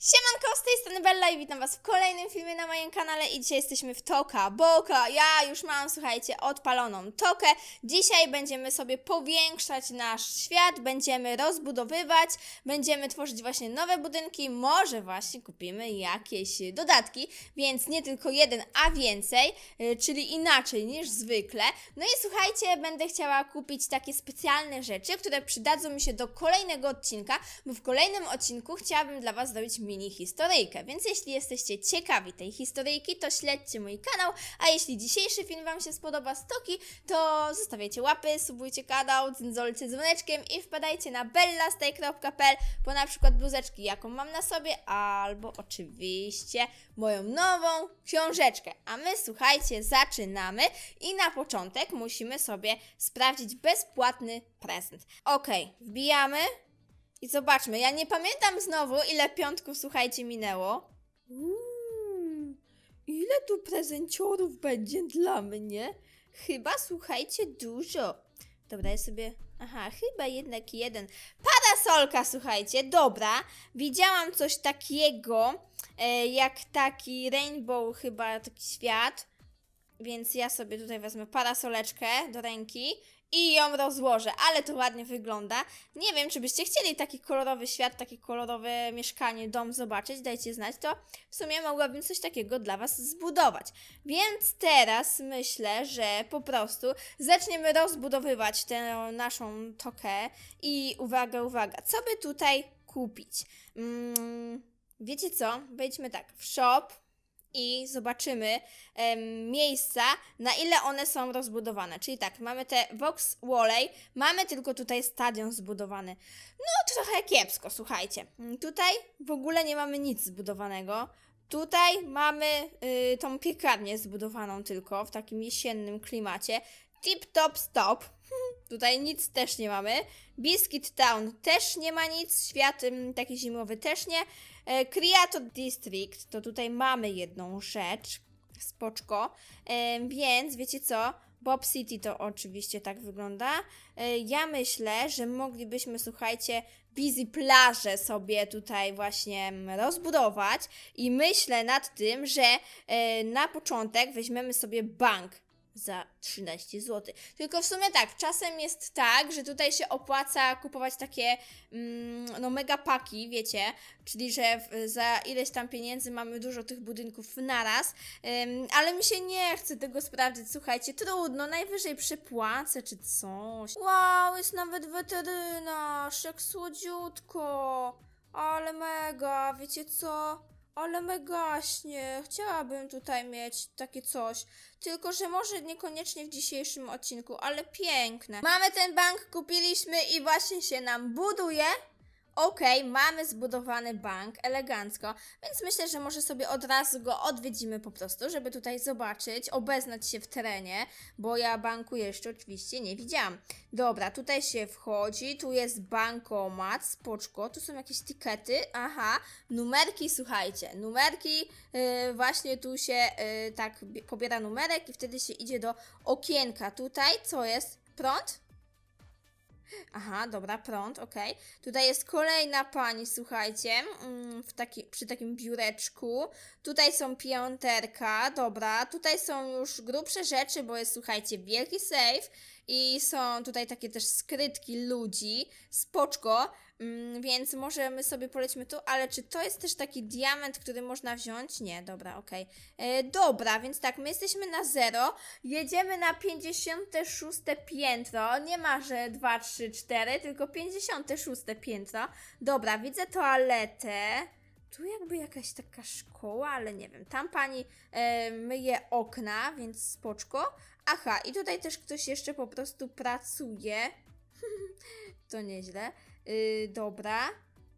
Siemanko, z tej strony Bella i witam Was w kolejnym filmie na moim kanale i dzisiaj jesteśmy w Toka Boka. Ja już mam, słuchajcie, odpaloną Tokę. Dzisiaj będziemy sobie powiększać nasz świat, będziemy rozbudowywać, będziemy tworzyć właśnie nowe budynki, może właśnie kupimy jakieś dodatki, więc nie tylko jeden, a więcej, y, czyli inaczej niż zwykle. No i słuchajcie, będę chciała kupić takie specjalne rzeczy, które przydadzą mi się do kolejnego odcinka, bo w kolejnym odcinku chciałabym dla Was zrobić mini historyjkę, więc jeśli jesteście ciekawi tej historyjki, to śledźcie mój kanał, a jeśli dzisiejszy film Wam się spodoba Stoki, to zostawiajcie łapy, subujcie kanał, dzwolcie dzwoneczkiem i wpadajcie na bellastaj.pl po na przykład bluzeczki, jaką mam na sobie, albo oczywiście moją nową książeczkę. A my, słuchajcie, zaczynamy i na początek musimy sobie sprawdzić bezpłatny prezent. Ok, wbijamy i zobaczmy, ja nie pamiętam znowu, ile piątków, słuchajcie, minęło. ile tu prezenciorów będzie dla mnie? Chyba, słuchajcie, dużo. Dobra, ja sobie... Aha, chyba jednak jeden. Parasolka, słuchajcie, dobra. Widziałam coś takiego, e, jak taki rainbow chyba, taki świat. Więc ja sobie tutaj wezmę parasoleczkę do ręki i ją rozłożę, ale to ładnie wygląda. Nie wiem, czy byście chcieli taki kolorowy świat, takie kolorowe mieszkanie, dom zobaczyć, dajcie znać, to w sumie mogłabym coś takiego dla Was zbudować. Więc teraz myślę, że po prostu zaczniemy rozbudowywać tę naszą tokę i uwaga, uwaga, co by tutaj kupić? Mm, wiecie co? Wejdźmy tak w shop, i zobaczymy miejsca, na ile one są rozbudowane. Czyli tak, mamy te Vox Walley, mamy tylko tutaj stadion zbudowany. No trochę kiepsko, słuchajcie. Mm, tutaj w ogóle nie mamy nic zbudowanego. Tutaj mamy y, tą piekarnię zbudowaną tylko w takim jesiennym klimacie. Tip top stop. Tutaj nic też nie mamy. Biscuit Town też nie ma nic. Świat taki zimowy też nie. E, Creator District to tutaj mamy jedną rzecz. Spoczko. E, więc wiecie co? Bob City to oczywiście tak wygląda. E, ja myślę, że moglibyśmy, słuchajcie, Busy Plaże sobie tutaj właśnie rozbudować i myślę nad tym, że e, na początek weźmiemy sobie bank za 13 zł. Tylko w sumie tak, czasem jest tak, że tutaj się opłaca kupować takie mm, no mega paki, wiecie, czyli że w, za ileś tam pieniędzy mamy dużo tych budynków naraz, raz. ale mi się nie chce tego sprawdzić, słuchajcie, trudno, najwyżej przepłacę czy coś. Wow, jest nawet weterynarz, jak słodziutko, ale mega, wiecie co? Ale megaśnie, chciałabym tutaj mieć takie coś. Tylko, że może niekoniecznie w dzisiejszym odcinku, ale piękne. Mamy ten bank, kupiliśmy i właśnie się nam buduje. Okej, okay, mamy zbudowany bank elegancko, więc myślę, że może sobie od razu go odwiedzimy po prostu, żeby tutaj zobaczyć, obeznać się w terenie, bo ja banku jeszcze oczywiście nie widziałam. Dobra, tutaj się wchodzi, tu jest bankomat, spoczko, tu są jakieś tikety, aha, numerki, słuchajcie, numerki, yy, właśnie tu się yy, tak pobiera numerek i wtedy się idzie do okienka. Tutaj co jest? Prąd? Aha, dobra, prąd, okej. Tutaj jest kolejna pani, słuchajcie, mm, w taki, przy takim biureczku. Tutaj są piąterka, dobra. Tutaj są już grubsze rzeczy, bo jest, słuchajcie, wielki safe i są tutaj takie też skrytki ludzi. Spoczko. Mm, więc może my sobie polećmy tu, ale czy to jest też taki diament, który można wziąć? Nie, dobra, okej. Okay. E, dobra, więc tak, my jesteśmy na zero, jedziemy na 56 piętro, nie ma, że 2, 3, 4, tylko 56 piętro. Dobra, widzę toaletę. Tu jakby jakaś taka szkoła, ale nie wiem. Tam pani e, myje okna, więc spoczko. Aha, i tutaj też ktoś jeszcze po prostu pracuje. to nieźle. Y, dobra.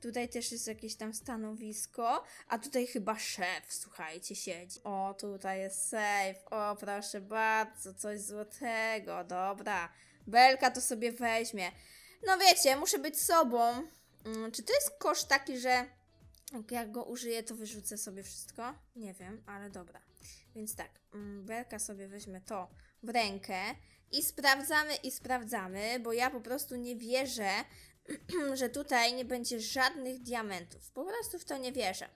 Tutaj też jest jakieś tam stanowisko, a tutaj chyba szef, słuchajcie, siedzi. O, tutaj jest safe. O, proszę bardzo, coś złotego, dobra. Belka to sobie weźmie. No wiecie, muszę być sobą. Mm, czy to jest kosz taki, że jak go użyję, to wyrzucę sobie wszystko? Nie wiem, ale dobra. Więc tak, mm, Belka sobie weźmie to w rękę i sprawdzamy, i sprawdzamy, bo ja po prostu nie wierzę, że tutaj nie będzie żadnych diamentów. Po prostu w to nie wierzę.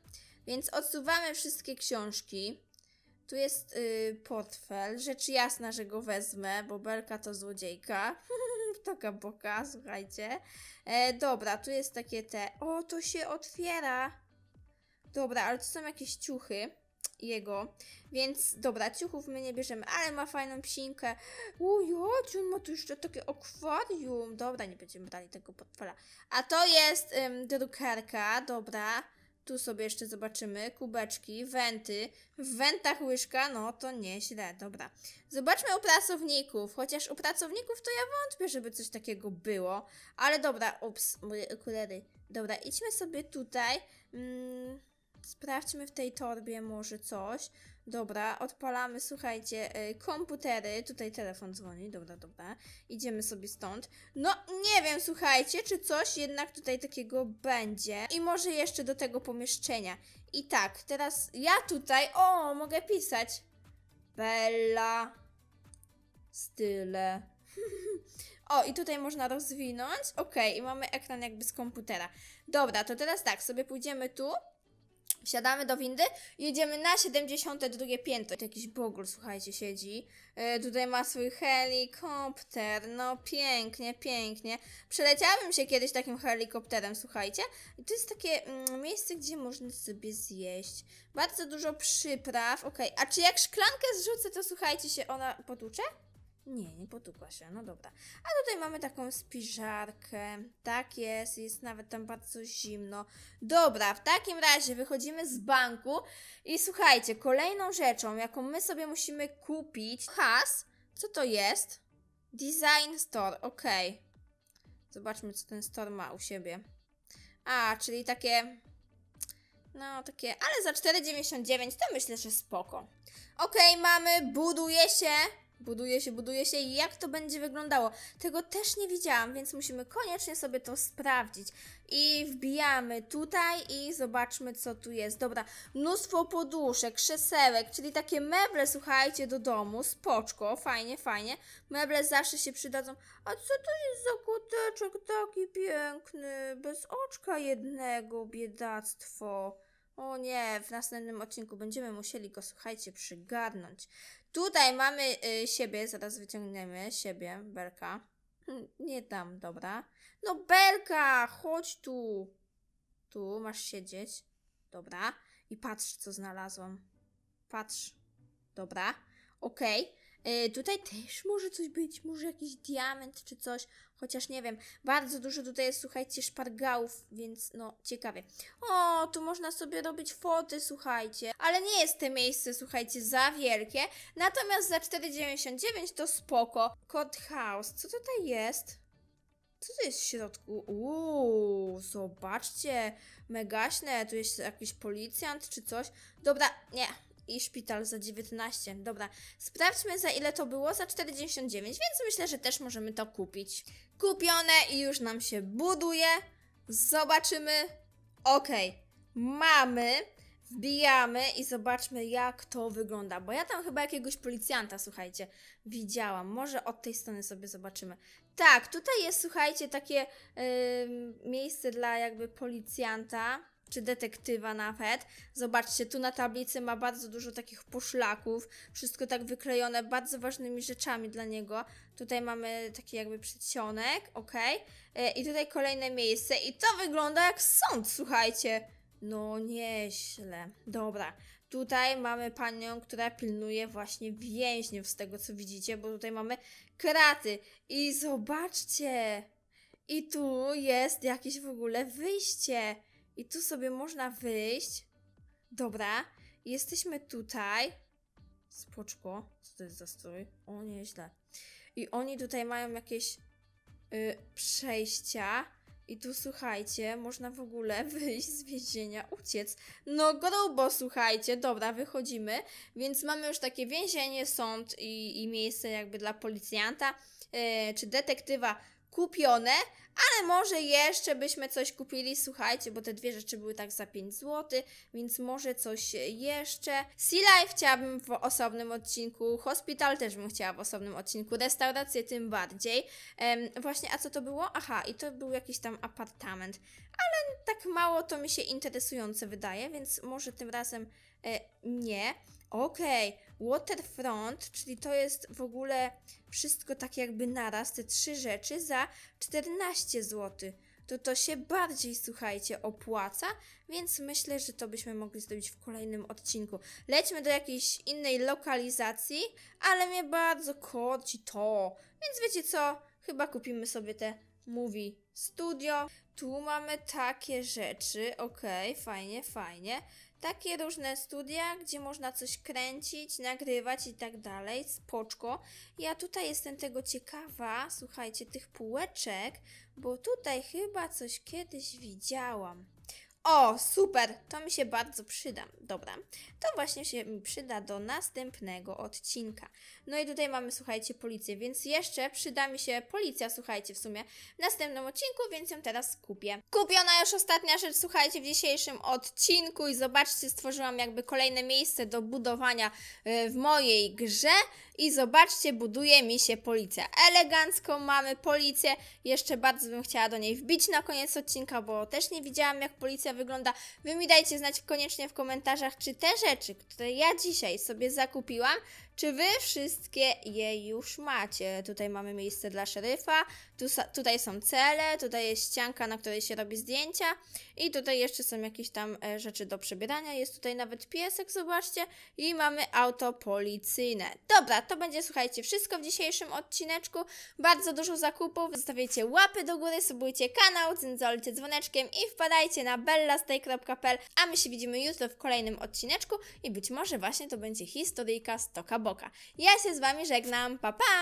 Więc odsuwamy wszystkie książki. Tu jest yy, portfel. Rzecz jasna, że go wezmę, bo Belka to złodziejka. Taka boka, słuchajcie. E, dobra, tu jest takie te... O, to się otwiera! Dobra, ale to są jakieś ciuchy jego, więc dobra, ciuchów my nie bierzemy, ale ma fajną psinkę. Ujoć, on ma tu jeszcze takie akwarium. Dobra, nie będziemy brali tego portfela. A to jest ym, drukarka, dobra. Tu sobie jeszcze zobaczymy, kubeczki, wenty, w wentach łyżka, no to nieźle, dobra. Zobaczmy u pracowników, chociaż u pracowników to ja wątpię, żeby coś takiego było, ale dobra, ups, moje okulary. Dobra, idźmy sobie tutaj. Mm. Sprawdźmy w tej torbie może coś. Dobra, odpalamy, słuchajcie, y, komputery. Tutaj telefon dzwoni, dobra, dobra. Idziemy sobie stąd. No, nie wiem, słuchajcie, czy coś jednak tutaj takiego będzie. I może jeszcze do tego pomieszczenia. I tak, teraz ja tutaj, o, mogę pisać. Bella. Style. O, i tutaj można rozwinąć. Ok, i mamy ekran jakby z komputera. Dobra, to teraz tak, sobie pójdziemy tu Wsiadamy do windy i jedziemy na 72 piętro. jakiś bogul, słuchajcie, siedzi. Yy, tutaj ma swój helikopter. No pięknie, pięknie. Przeleciałabym się kiedyś takim helikopterem, słuchajcie. I to jest takie mm, miejsce, gdzie można sobie zjeść. Bardzo dużo przypraw, okej. Okay. A czy jak szklankę zrzucę, to słuchajcie się, ona potłucze? Nie, nie potukła się, no dobra. A tutaj mamy taką spiżarkę. Tak jest, jest nawet tam bardzo zimno. Dobra, w takim razie wychodzimy z banku i słuchajcie, kolejną rzeczą, jaką my sobie musimy kupić, has, co to jest? Design Store, ok. Zobaczmy, co ten store ma u siebie. A, czyli takie no takie, ale za 4,99 to myślę, że spoko. Ok, mamy, buduje się Buduje się, buduje się i jak to będzie wyglądało? Tego też nie widziałam, więc musimy koniecznie sobie to sprawdzić. I wbijamy tutaj i zobaczmy, co tu jest. Dobra, mnóstwo poduszek, krzesełek, czyli takie meble, słuchajcie, do domu, spoczko, fajnie, fajnie. Meble zawsze się przydadzą. A co to jest za kuteczek taki piękny, bez oczka jednego, biedactwo. O nie, w następnym odcinku będziemy musieli go, słuchajcie, przygarnąć. Tutaj mamy y, siebie, zaraz wyciągniemy siebie, Belka. Hm, nie tam, dobra. No Belka, chodź tu. Tu, masz siedzieć. Dobra. I patrz, co znalazłam. Patrz. Dobra. Okej. Okay. E, tutaj też może coś być, może jakiś diament czy coś, chociaż nie wiem. Bardzo dużo tutaj jest, słuchajcie, szpargałów, więc no, ciekawie. O, tu można sobie robić foty, słuchajcie. Ale nie jest to miejsce, słuchajcie, za wielkie. Natomiast za 4,99 to spoko. Cod House, co tutaj jest? Co to jest w środku? Uuu, zobaczcie, megaśne, tu jest jakiś policjant czy coś. Dobra, nie, i szpital za 19. Dobra, sprawdźmy za ile to było, za 4,99, więc myślę, że też możemy to kupić. Kupione i już nam się buduje. Zobaczymy. Okej, okay. mamy, wbijamy i zobaczmy jak to wygląda, bo ja tam chyba jakiegoś policjanta, słuchajcie, widziałam. Może od tej strony sobie zobaczymy. Tak, tutaj jest, słuchajcie, takie yy, miejsce dla jakby policjanta czy detektywa nawet. Zobaczcie, tu na tablicy ma bardzo dużo takich poszlaków, wszystko tak wyklejone bardzo ważnymi rzeczami dla niego. Tutaj mamy taki jakby przedsionek, ok. E, I tutaj kolejne miejsce i to wygląda jak sąd, słuchajcie. No nieźle. Dobra. Tutaj mamy panią, która pilnuje właśnie więźniów z tego co widzicie, bo tutaj mamy kraty. I zobaczcie! I tu jest jakieś w ogóle wyjście. I tu sobie można wyjść. Dobra, jesteśmy tutaj. Spoczko, co to jest za strój? O, nieźle. I oni tutaj mają jakieś y, przejścia. I tu słuchajcie, można w ogóle wyjść z więzienia, uciec. No grubo, słuchajcie, dobra, wychodzimy. Więc mamy już takie więzienie, sąd i, i miejsce jakby dla policjanta yy, czy detektywa kupione, ale może jeszcze byśmy coś kupili, słuchajcie, bo te dwie rzeczy były tak za 5 zł, więc może coś jeszcze. Sea Life chciałabym w osobnym odcinku, Hospital też bym chciała w osobnym odcinku, restaurację tym bardziej. właśnie, a co to było? Aha, i to był jakiś tam apartament, ale tak mało to mi się interesujące wydaje, więc może tym razem e, nie. Okej, okay. Waterfront, czyli to jest w ogóle wszystko tak jakby naraz, te trzy rzeczy za 14 zł. To to się bardziej, słuchajcie, opłaca, więc myślę, że to byśmy mogli zrobić w kolejnym odcinku. Lećmy do jakiejś innej lokalizacji, ale mnie bardzo korci to. Więc wiecie co? Chyba kupimy sobie te Movie Studio. Tu mamy takie rzeczy, okej, okay, fajnie, fajnie. Takie różne studia, gdzie można coś kręcić, nagrywać i tak dalej, spoczko. Ja tutaj jestem tego ciekawa, słuchajcie, tych półeczek, bo tutaj chyba coś kiedyś widziałam. O, super, to mi się bardzo przyda. Dobra, to właśnie się mi przyda do następnego odcinka. No i tutaj mamy, słuchajcie, policję, więc jeszcze przyda mi się policja, słuchajcie, w sumie w następnym odcinku, więc ją teraz kupię. Kupiona już ostatnia rzecz, słuchajcie, w dzisiejszym odcinku i zobaczcie, stworzyłam jakby kolejne miejsce do budowania y, w mojej grze. I zobaczcie, buduje mi się policja. Elegancko mamy policję. Jeszcze bardzo bym chciała do niej wbić na koniec odcinka, bo też nie widziałam jak policja wygląda. Wy mi dajcie znać koniecznie w komentarzach, czy te rzeczy, które ja dzisiaj sobie zakupiłam, czy wy wszystkie je już macie? Tutaj mamy miejsce dla szeryfa, tu, tutaj są cele, tutaj jest ścianka, na której się robi zdjęcia i tutaj jeszcze są jakieś tam e, rzeczy do przebierania. Jest tutaj nawet piesek, zobaczcie, i mamy auto policyjne. Dobra, to będzie, słuchajcie, wszystko w dzisiejszym odcineczku. Bardzo dużo zakupów. Zostawiajcie łapy do góry, subujcie kanał, dzwoncie dzwoneczkiem i wpadajcie na bellastay.pl, a my się widzimy jutro w kolejnym odcineczku i być może właśnie to będzie historyjka z Tokabu. Boka. Ja się z Wami żegnam, pa pa!